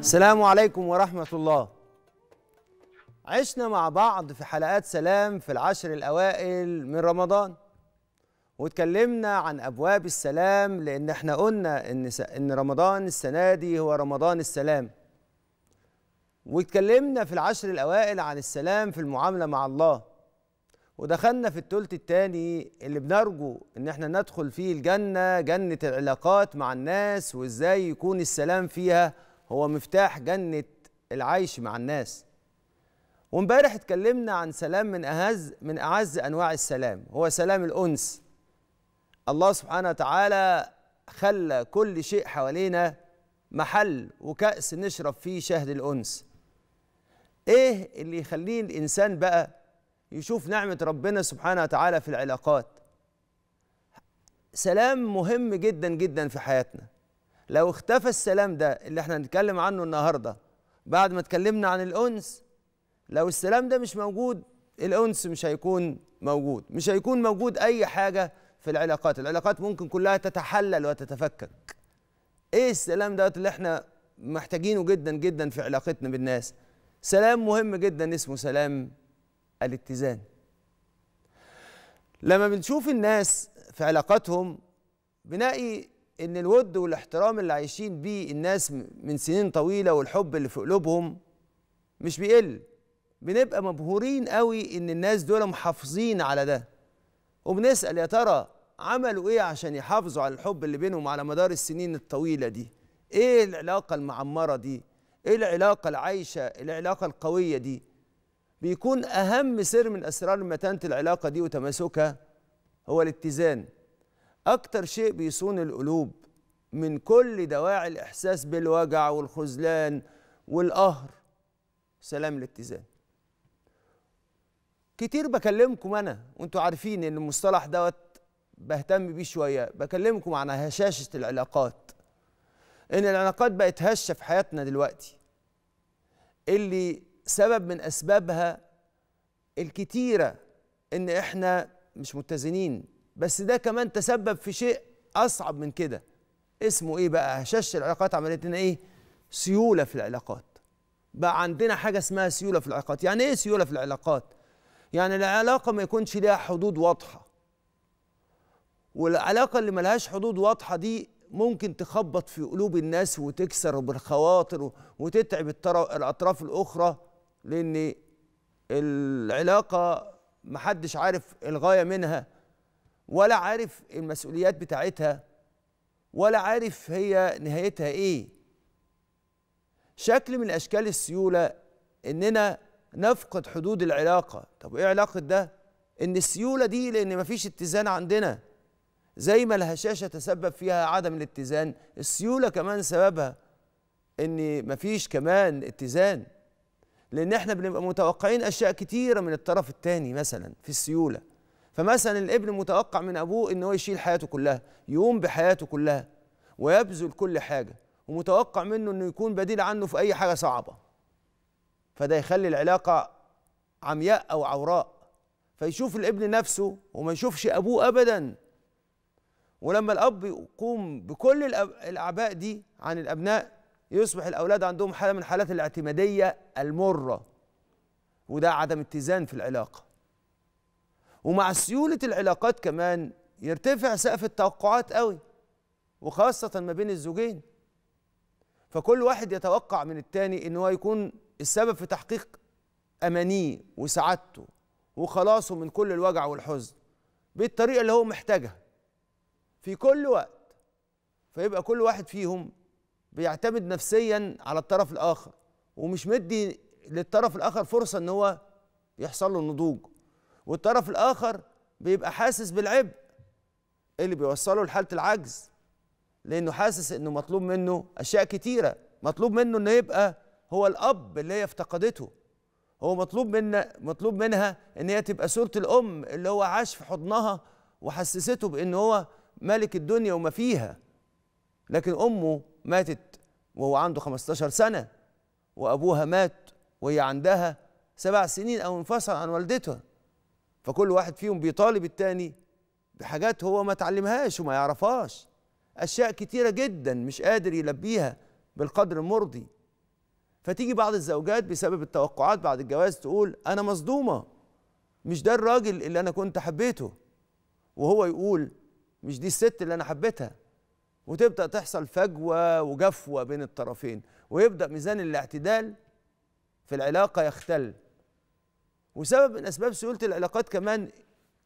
السلام عليكم ورحمة الله عشنا مع بعض في حلقات سلام في العشر الأوائل من رمضان واتكلمنا عن أبواب السلام لأن احنا قلنا إن, إن رمضان السنة دي هو رمضان السلام واتكلمنا في العشر الأوائل عن السلام في المعاملة مع الله ودخلنا في التلت التاني اللي بنرجو ان احنا ندخل فيه الجنة جنة العلاقات مع الناس وازاي يكون السلام فيها هو مفتاح جنة العيش مع الناس وامبارح اتكلمنا عن سلام من أهز من أعز أنواع السلام هو سلام الأنس الله سبحانه وتعالى خلى كل شيء حوالينا محل وكأس نشرب فيه شهد الأنس ايه اللي يخليه الانسان بقى يشوف نعمه ربنا سبحانه وتعالى في العلاقات سلام مهم جدا جدا في حياتنا لو اختفى السلام ده اللي احنا هنتكلم عنه النهارده بعد ما اتكلمنا عن الانس لو السلام ده مش موجود الانس مش هيكون موجود مش هيكون موجود اي حاجه في العلاقات العلاقات ممكن كلها تتحلل وتتفكك ايه السلام ده اللي احنا محتاجينه جدا جدا في علاقتنا بالناس سلام مهم جدا اسمه سلام الاتزان لما بنشوف الناس في علاقاتهم بنلاقي ان الود والاحترام اللي عايشين بيه الناس من سنين طويله والحب اللي في قلوبهم مش بيقل بنبقى مبهورين قوي ان الناس دول محافظين على ده وبنسال يا ترى عملوا ايه عشان يحافظوا على الحب اللي بينهم على مدار السنين الطويله دي ايه العلاقه المعمره دي ايه العلاقه العايشه العلاقه القويه دي بيكون اهم سر من اسرار متانه العلاقه دي وتماسكها هو الاتزان أكتر شيء بيصون القلوب من كل دواعي الإحساس بالوجع والخذلان والقهر سلام الاتزان كتير بكلمكم أنا وأنتوا عارفين إن المصطلح دوت بهتم بيه شوية بكلمكم عن هشاشة العلاقات إن العلاقات بقت هشة في حياتنا دلوقتي اللي سبب من أسبابها الكتيرة إن إحنا مش متزنين بس ده كمان تسبب في شيء اصعب من كده اسمه ايه بقى هشاشه العلاقات عملت لنا ايه سيوله في العلاقات بقى عندنا حاجه اسمها سيوله في العلاقات يعني ايه سيوله في العلاقات يعني العلاقه ما يكونش ليها حدود واضحه والعلاقه اللي ملهاش حدود واضحه دي ممكن تخبط في قلوب الناس وتكسر بالخواطر وتتعب الاطراف الاخرى لان العلاقه محدش عارف الغايه منها ولا عارف المسؤوليات بتاعتها ولا عارف هي نهايتها ايه شكل من اشكال السيوله اننا نفقد حدود العلاقه طب ايه علاقه ده ان السيوله دي لان مفيش اتزان عندنا زي ما الهشاشه تسبب فيها عدم الاتزان السيوله كمان سببها ان مفيش كمان اتزان لان احنا بنبقى متوقعين اشياء كتيره من الطرف الثاني مثلا في السيوله فمثلا الابن متوقع من ابوه ان هو يشيل حياته كلها يقوم بحياته كلها ويبذل كل حاجه ومتوقع منه انه يكون بديل عنه في اي حاجه صعبه فده يخلي العلاقه عمياء او عوراء فيشوف الابن نفسه وما يشوفش ابوه ابدا ولما الاب يقوم بكل الاعباء دي عن الابناء يصبح الاولاد عندهم حاله من حالات الاعتماديه المره وده عدم اتزان في العلاقه ومع سيولة العلاقات كمان يرتفع سقف التوقعات قوي وخاصة ما بين الزوجين فكل واحد يتوقع من التاني ان هو يكون السبب في تحقيق امانيه وسعادته وخلاصه من كل الوجع والحزن بالطريقه اللي هو محتاجها في كل وقت فيبقى كل واحد فيهم بيعتمد نفسيا على الطرف الاخر ومش مدي للطرف الاخر فرصه ان هو يحصل له نضوج والطرف الاخر بيبقى حاسس بالعبء إيه اللي بيوصله لحاله العجز لانه حاسس انه مطلوب منه اشياء كتيره مطلوب منه انه يبقى هو الاب اللي هي افتقدته هو مطلوب منا مطلوب منها ان هي تبقى صوره الام اللي هو عاش في حضنها وحسسته بان هو ملك الدنيا وما فيها لكن امه ماتت وهو عنده 15 سنه وابوها مات وهي عندها سبع سنين او انفصل عن والدتها فكل واحد فيهم بيطالب التاني بحاجات هو ما تعلمهاش وما يعرفهاش أشياء كتيرة جدا مش قادر يلبيها بالقدر المرضي فتيجي بعض الزوجات بسبب التوقعات بعد الجواز تقول أنا مصدومة مش ده الراجل اللي أنا كنت حبيته وهو يقول مش دي الست اللي أنا حبيتها وتبدأ تحصل فجوة وجفوة بين الطرفين ويبدأ ميزان الاعتدال في العلاقة يختل وسبب من اسباب سيوله العلاقات كمان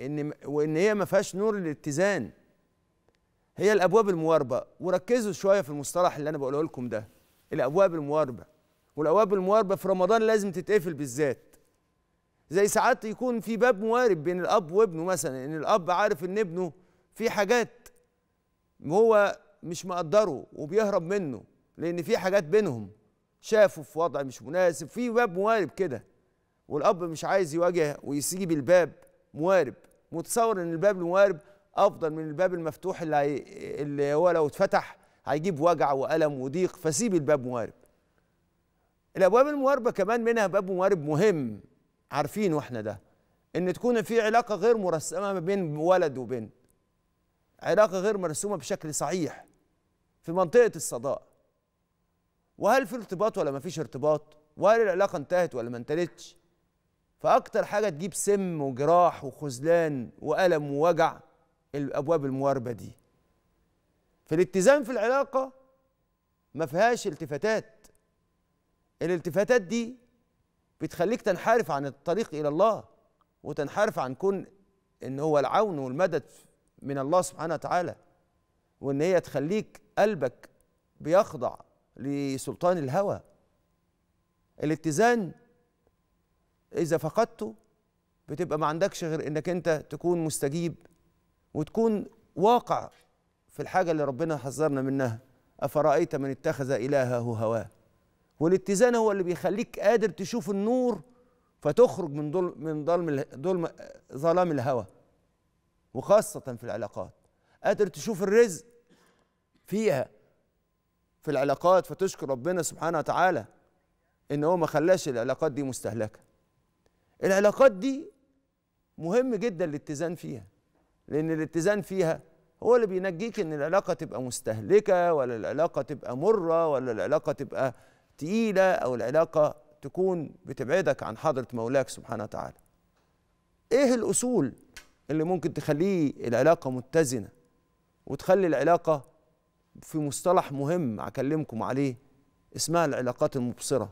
ان وان هي ما فيهاش نور الاتزان هي الابواب المواربه وركزوا شويه في المصطلح اللي انا بقوله لكم ده الابواب المواربه والابواب المواربه في رمضان لازم تتقفل بالذات زي ساعات يكون في باب موارب بين الاب وابنه مثلا ان الاب عارف ان ابنه في حاجات هو مش مقدره وبيهرب منه لان في حاجات بينهم شافه في وضع مش مناسب في باب موارب كده والاب مش عايز يواجه ويسيب الباب موارب متصور ان الباب الموارب افضل من الباب المفتوح اللي, اللي هو لو اتفتح هيجيب وجع والم وضيق فسيب الباب موارب الابواب المواربه كمان منها باب موارب مهم عارفينه احنا ده ان تكون في علاقه غير مرسمه ما بين ولد وبنت علاقه غير مرسومه بشكل صحيح في منطقه الصداقه وهل في ارتباط ولا ما فيش ارتباط وهل العلاقه انتهت ولا ما انتهتش فأكتر حاجة تجيب سم وجراح وخذلان وألم ووجع الأبواب المواربة دي في الاتزان في العلاقة ما فيهاش التفاتات الالتفاتات دي بتخليك تنحرف عن الطريق إلى الله وتنحرف عن كون إن هو العون والمدد من الله سبحانه وتعالى وإن هي تخليك قلبك بيخضع لسلطان الهوى الاتزان إذا فقدته بتبقى ما عندكش غير إنك أنت تكون مستجيب وتكون واقع في الحاجة اللي ربنا حذرنا منها أفرأيت من اتخذ إلهه هواه والاتزان هو اللي بيخليك قادر تشوف النور فتخرج من ظلم من ظلم ظلم ظلام الهوى وخاصة في العلاقات قادر تشوف الرزق فيها في العلاقات فتشكر ربنا سبحانه وتعالى ان هو ما خلاش العلاقات دي مستهلكه العلاقات دي مهم جدا الاتزان فيها لان الاتزان فيها هو اللي بينجيك ان العلاقه تبقى مستهلكه ولا العلاقه تبقى مره ولا العلاقه تبقى تقيله او العلاقه تكون بتبعدك عن حضره مولاك سبحانه وتعالى ايه الاصول اللي ممكن تخليه العلاقه متزنه وتخلي العلاقه في مصطلح مهم اكلمكم عليه اسمها العلاقات المبصره